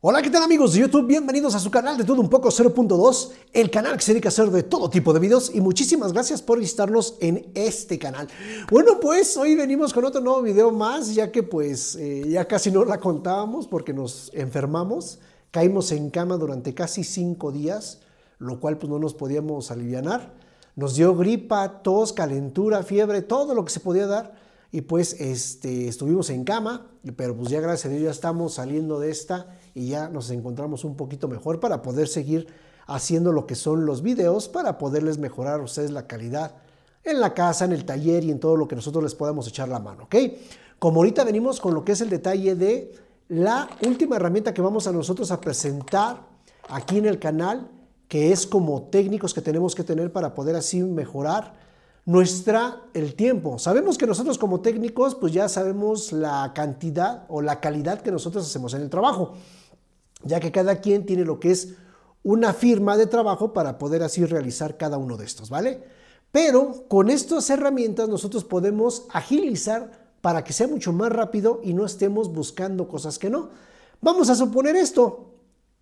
Hola, ¿qué tal amigos de YouTube? Bienvenidos a su canal de Todo Un Poco 0.2, el canal que se dedica a hacer de todo tipo de videos y muchísimas gracias por visitarnos en este canal. Bueno, pues hoy venimos con otro nuevo video más, ya que pues eh, ya casi no la contábamos porque nos enfermamos, caímos en cama durante casi 5 días, lo cual pues no nos podíamos aliviar, Nos dio gripa, tos, calentura, fiebre, todo lo que se podía dar y pues este, estuvimos en cama, pero pues ya gracias a Dios ya estamos saliendo de esta y ya nos encontramos un poquito mejor para poder seguir haciendo lo que son los videos para poderles mejorar ustedes la calidad en la casa, en el taller y en todo lo que nosotros les podamos echar la mano, ¿ok? Como ahorita venimos con lo que es el detalle de la última herramienta que vamos a nosotros a presentar aquí en el canal, que es como técnicos que tenemos que tener para poder así mejorar nuestra, el tiempo. Sabemos que nosotros como técnicos, pues ya sabemos la cantidad o la calidad que nosotros hacemos en el trabajo, ya que cada quien tiene lo que es una firma de trabajo para poder así realizar cada uno de estos, ¿vale? Pero con estas herramientas nosotros podemos agilizar para que sea mucho más rápido y no estemos buscando cosas que no. Vamos a suponer esto,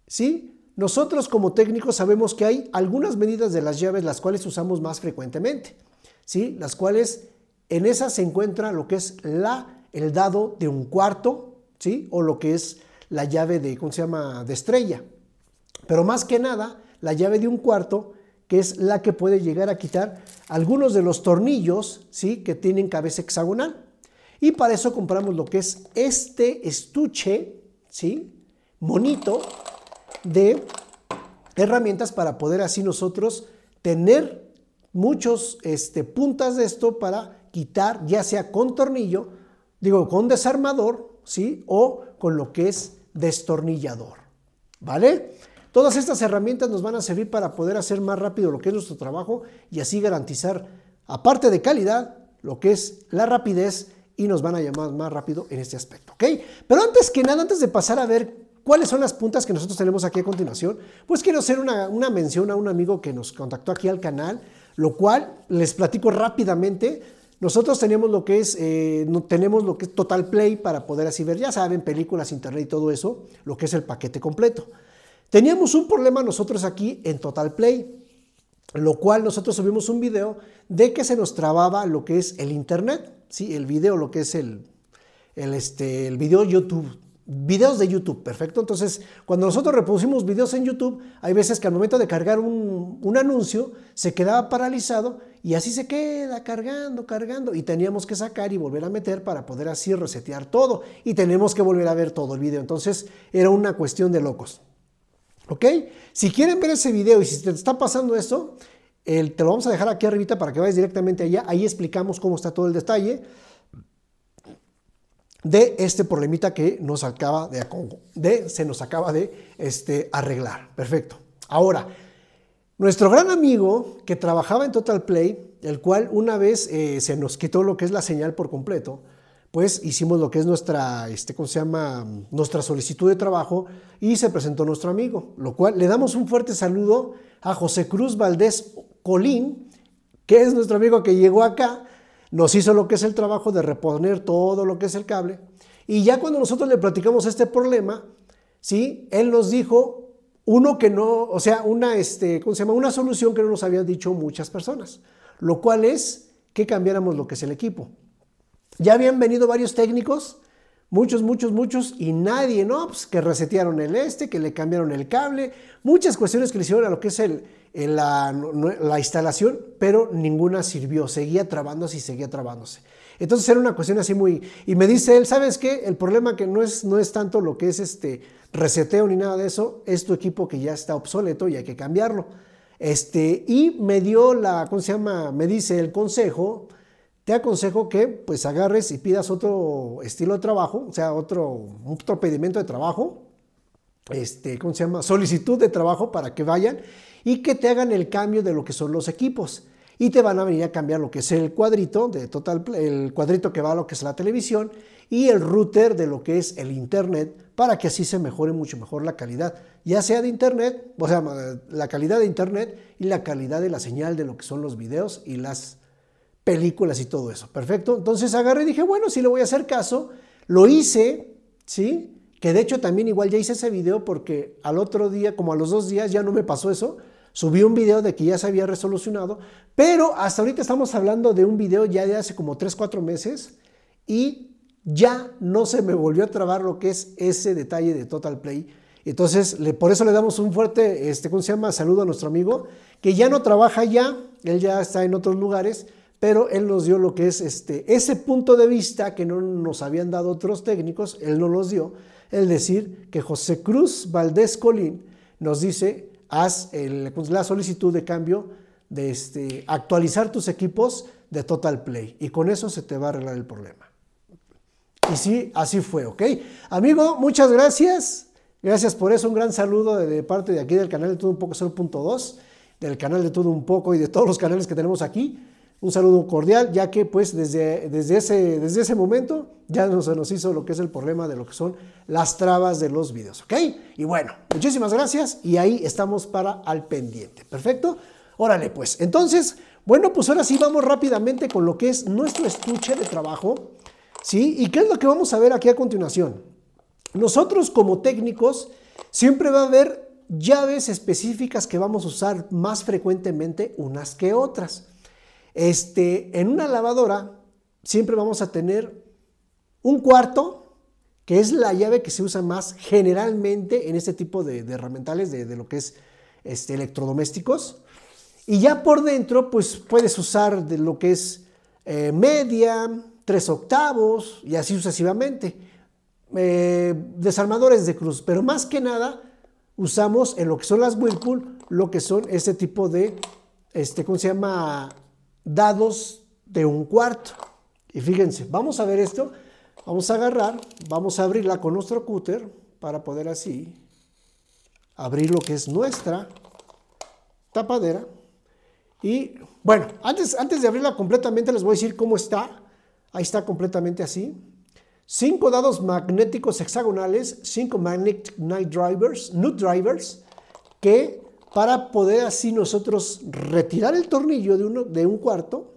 ¿sí? Nosotros como técnicos sabemos que hay algunas medidas de las llaves las cuales usamos más frecuentemente las cuales en esas se encuentra lo que es la, el dado de un cuarto, ¿sí? o lo que es la llave de, ¿cómo se llama?, de estrella. Pero más que nada, la llave de un cuarto, que es la que puede llegar a quitar algunos de los tornillos, ¿sí?, que tienen cabeza hexagonal. Y para eso compramos lo que es este estuche, ¿sí?, monito de herramientas para poder así nosotros tener muchos este, puntas de esto para quitar, ya sea con tornillo, digo, con desarmador, ¿sí? O con lo que es destornillador, ¿vale? Todas estas herramientas nos van a servir para poder hacer más rápido lo que es nuestro trabajo y así garantizar, aparte de calidad, lo que es la rapidez y nos van a llamar más rápido en este aspecto, ¿ok? Pero antes que nada, antes de pasar a ver cuáles son las puntas que nosotros tenemos aquí a continuación, pues quiero hacer una, una mención a un amigo que nos contactó aquí al canal lo cual les platico rápidamente. Nosotros tenemos lo que es, eh, tenemos lo que es Total Play para poder así ver, ya saben, películas, internet y todo eso, lo que es el paquete completo. Teníamos un problema nosotros aquí en Total Play, lo cual nosotros subimos un video de que se nos trababa lo que es el internet, ¿sí? el video, lo que es el, el, este, el video YouTube, Videos de YouTube, perfecto. Entonces, cuando nosotros reproducimos videos en YouTube, hay veces que al momento de cargar un, anuncio se quedaba paralizado y así se queda cargando, cargando. Y teníamos que sacar y volver a meter para poder así resetear todo. Y tenemos que volver a ver todo el video. Entonces, era una cuestión de locos. ¿Ok? Si quieren ver ese video y si te está pasando eso, te lo vamos a dejar aquí arribita para que vayas directamente allá. Ahí explicamos cómo está todo el detalle de este problemita que nos de, se nos acaba de este, arreglar. Perfecto. Ahora, nuestro gran amigo que trabajaba en Total Play, el cual una vez eh, se nos quitó lo que es la señal por completo, pues hicimos lo que es nuestra, este, ¿cómo se llama? Nuestra solicitud de trabajo y se presentó nuestro amigo, lo cual le damos un fuerte saludo a José Cruz Valdés Colín, que es nuestro amigo que llegó acá nos hizo lo que es el trabajo de reponer todo lo que es el cable. Y ya cuando nosotros le platicamos este problema, ¿sí? Él nos dijo uno que no, o sea, una, este, llama? Una solución que no nos habían dicho muchas personas, lo cual es que cambiáramos lo que es el equipo. Ya habían venido varios técnicos, muchos, muchos, muchos, y nadie, ¿no? Pues, que resetearon el este, que le cambiaron el cable, muchas cuestiones que le hicieron a lo que es el, en la, instalación, pero ninguna sirvió, seguía trabándose y seguía trabándose. Entonces era una cuestión así muy... Y me dice él, ¿sabes qué? El problema que no es, no es tanto lo que es este reseteo ni nada de eso, es tu equipo que ya está obsoleto y hay que cambiarlo. Este, y me dio la, ¿cómo se llama? Me dice el consejo, te aconsejo que pues agarres y pidas otro estilo de trabajo, o sea, otro, otro pedimento de trabajo, pues, este, ¿cómo se llama? Solicitud de trabajo para que vayan y que te hagan el cambio de lo que son los equipos. Y te van a venir a cambiar lo que es el cuadrito de Total el cuadrito que va a lo que es la televisión y el router de lo que es el internet para que así se mejore mucho mejor la calidad, ya sea de internet, o sea, la calidad de internet y la calidad de la señal de lo que son los videos y las películas y todo eso. Perfecto. Entonces agarré y dije, bueno, si le voy a hacer caso, lo hice, ¿sí? que de hecho también igual ya hice ese video porque al otro día, como a los dos días, ya no me pasó eso. Subí un video de que ya se había resolucionado, pero hasta ahorita estamos hablando de un video ya de hace como 3, 4 meses y ya no se me volvió a trabar lo que es ese detalle de Total Play. Entonces, por eso le damos un fuerte, este, ¿cómo se llama? Saludo a nuestro amigo, que ya no trabaja ya, él ya está en otros lugares, pero él nos dio lo que es este, ese punto de vista que no nos habían dado otros técnicos, él no los dio es decir que José Cruz Valdés Colín nos dice, haz pues, la solicitud de cambio de este, actualizar tus equipos de Total Play y con eso se te va a arreglar el problema. Y sí, así fue, ¿ok? Amigo, muchas gracias. Gracias por eso. Un gran saludo de, de parte de aquí del canal de Todo Un Poco 0.2, del canal de Todo Un Poco y de todos los canales que tenemos aquí un saludo cordial, ya que pues desde, desde, ese, desde ese momento ya no se nos hizo lo que es el problema de lo que son las trabas de los videos, ¿ok? Y bueno, muchísimas gracias y ahí estamos para al pendiente, ¿perfecto? Órale pues, entonces, bueno, pues ahora sí vamos rápidamente con lo que es nuestro estuche de trabajo, ¿sí? ¿Y qué es lo que vamos a ver aquí a continuación? Nosotros como técnicos siempre va a haber llaves específicas que vamos a usar más frecuentemente unas que otras, este, en una lavadora siempre vamos a tener un cuarto, que es la llave que se usa más generalmente en este tipo de, de de, lo que es este, electrodomésticos. Y ya por dentro, pues puedes usar de lo que es eh, media, tres octavos y así sucesivamente. Eh, desarmadores de cruz, pero más que nada usamos en lo que son las Whirlpool, lo que son este tipo de, este, ¿cómo se llama? dados de un cuarto. Y fíjense, vamos a ver esto. Vamos a agarrar, vamos a abrirla con nuestro cúter para poder así abrir lo que es nuestra tapadera. Y bueno, antes, antes de abrirla completamente les voy a decir cómo está. Ahí está completamente así. Cinco dados magnéticos hexagonales, cinco magnetic night drivers, nut drivers, que para poder así nosotros retirar el tornillo de, uno, de un cuarto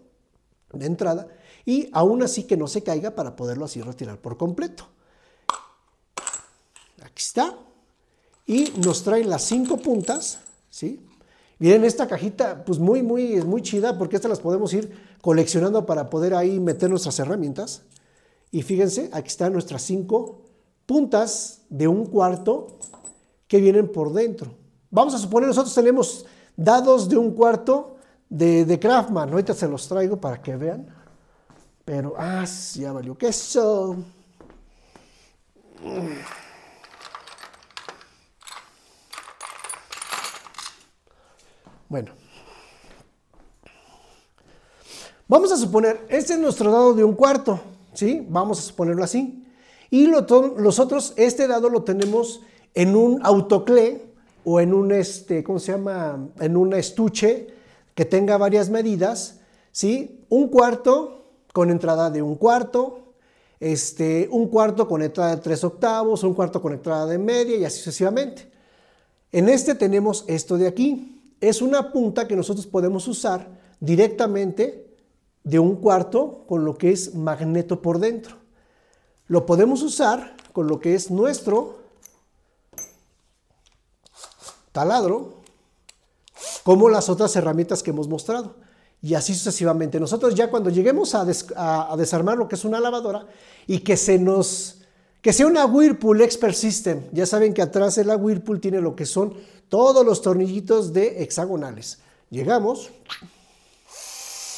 de entrada y aún así que no se caiga para poderlo así retirar por completo. Aquí está. Y nos traen las cinco puntas, ¿sí? Miren, esta cajita, pues muy, muy, muy chida porque estas las podemos ir coleccionando para poder ahí meter nuestras herramientas. Y fíjense, aquí están nuestras cinco puntas de un cuarto que vienen por dentro. Vamos a suponer, nosotros tenemos dados de un cuarto de, de Kraftman. Ahorita se los traigo para que vean. Pero, ah, ya valió queso. Bueno. Vamos a suponer, este es nuestro dado de un cuarto, ¿sí? Vamos a suponerlo así. Y nosotros este dado lo tenemos en un autoclé o en un, este, ¿cómo se llama? En estuche que tenga varias medidas, ¿sí? Un cuarto con entrada de un cuarto, este, un cuarto con entrada de tres octavos, un cuarto con entrada de media y así sucesivamente. En este tenemos esto de aquí. Es una punta que nosotros podemos usar directamente de un cuarto con lo que es magneto por dentro. Lo podemos usar con lo que es nuestro taladro, como las otras herramientas que hemos mostrado. Y así sucesivamente. Nosotros ya cuando lleguemos a, desarmar lo que es una lavadora y que se nos... Que sea una Whirlpool Expert System. Ya saben que atrás de la Whirlpool tiene lo que son todos los tornillitos de hexagonales. Llegamos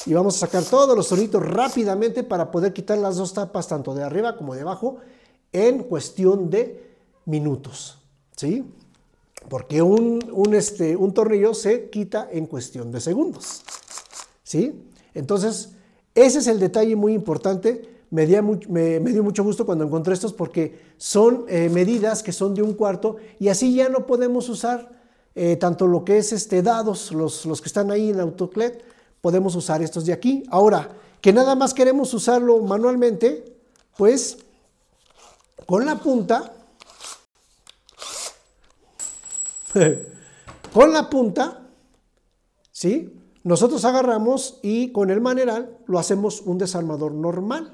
y vamos a sacar todos los tornillitos rápidamente para poder quitar las dos tapas, tanto de arriba como de abajo, en cuestión de minutos. ¿Sí? Porque un, este, un, tornillo se quita en cuestión de segundos. Entonces, ese es el detalle muy importante. Me, dio, mucho gusto cuando encontré estos porque son eh, medidas que son de un cuarto y así ya no podemos usar eh, tanto lo que es este, dados, los, los que están ahí en Autoclet. podemos usar estos de aquí. Ahora, que nada más queremos usarlo manualmente, pues con la punta con la punta, ¿sí? Nosotros agarramos y con el maneral lo hacemos un desarmador normal,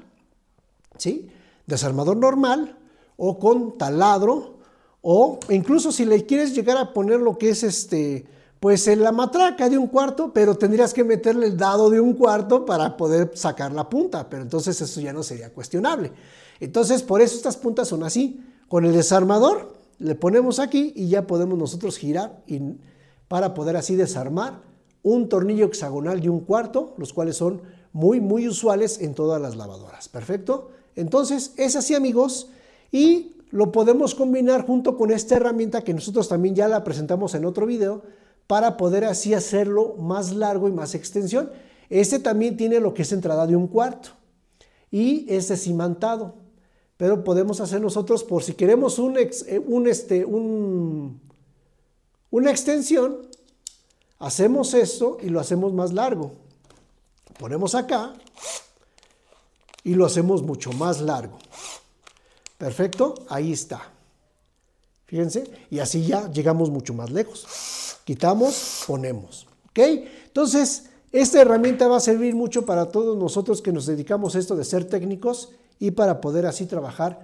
¿sí? Desarmador normal o con taladro o incluso si le quieres llegar a poner lo que es este, pues en la matraca de un cuarto, pero tendrías que meterle el dado de un cuarto para poder sacar la punta, pero entonces eso ya no sería cuestionable. Entonces, por eso estas puntas son así. Con el desarmador le ponemos aquí y ya podemos nosotros girar y, para poder así desarmar un tornillo hexagonal de un cuarto, los cuales son muy, muy usuales en todas las lavadoras. ¿Perfecto? Entonces, es así amigos y lo podemos combinar junto con esta herramienta que nosotros también ya la presentamos en otro video para poder así hacerlo más largo y más extensión. Este también tiene lo que es entrada de un cuarto y este es imantado pero podemos hacer nosotros por si queremos un, eh, un, este, un una extensión, hacemos esto y lo hacemos más largo. Ponemos acá y lo hacemos mucho más largo. Perfecto, ahí está. Fíjense, y así ya llegamos mucho más lejos. Quitamos, ponemos. ¿Ok? Entonces, esta herramienta va a servir mucho para todos nosotros que nos dedicamos a esto de ser técnicos y para poder así trabajar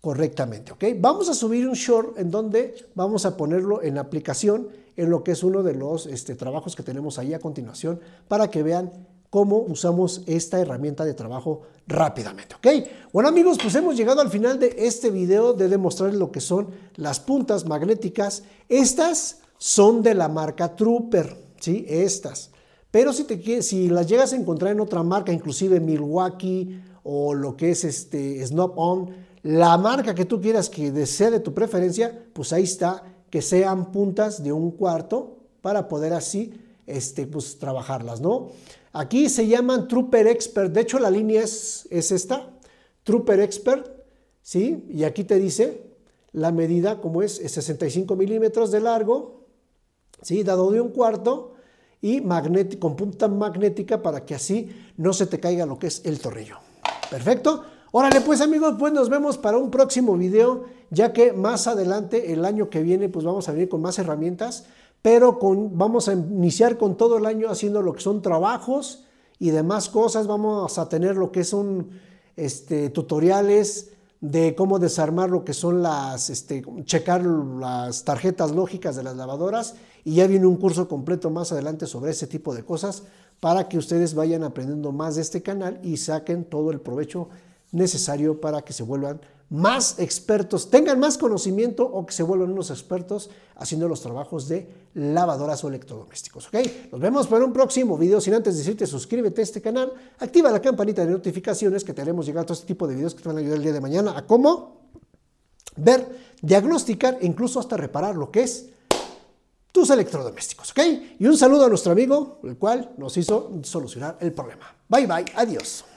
correctamente. ¿ok? Vamos a subir un short en donde vamos a ponerlo en aplicación en lo que es uno de los este, trabajos que tenemos ahí a continuación para que vean cómo usamos esta herramienta de trabajo rápidamente. ¿ok? Bueno amigos, pues hemos llegado al final de este video de demostrar lo que son las puntas magnéticas. Estas son de la marca Trooper, ¿sí? Estas. Pero si, te, si las llegas a encontrar en otra marca, inclusive Milwaukee o lo que es este Snop On, la marca que tú quieras que desee de tu preferencia, pues ahí está, que sean puntas de un cuarto para poder así este, pues, trabajarlas, ¿no? Aquí se llaman Trooper Expert, de hecho la línea es, es esta, Trooper Expert, ¿sí? Y aquí te dice la medida, como es, 65 milímetros de largo, ¿sí? Dado de un cuarto, y con punta magnética para que así no se te caiga lo que es el torrillo. Perfecto. Órale, pues amigos, pues nos vemos para un próximo video, ya que más adelante, el año que viene, pues vamos a venir con más herramientas, pero con, vamos a iniciar con todo el año haciendo lo que son trabajos y demás cosas. Vamos a tener lo que son este, tutoriales de cómo desarmar lo que son las, este, checar las tarjetas lógicas de las lavadoras y ya viene un curso completo más adelante sobre ese tipo de cosas para que ustedes vayan aprendiendo más de este canal y saquen todo el provecho necesario para que se vuelvan más expertos, tengan más conocimiento o que se vuelvan unos expertos haciendo los trabajos de lavadoras o electrodomésticos. ¿ok? Nos vemos para un próximo video. Sin antes decirte, suscríbete a este canal, activa la campanita de notificaciones que te haremos llegar a todo este tipo de videos que te van a ayudar el día de mañana a cómo ver, diagnosticar e incluso hasta reparar lo que es tus electrodomésticos, ¿ok? Y un saludo a nuestro amigo, el cual nos hizo solucionar el problema. Bye bye, adiós.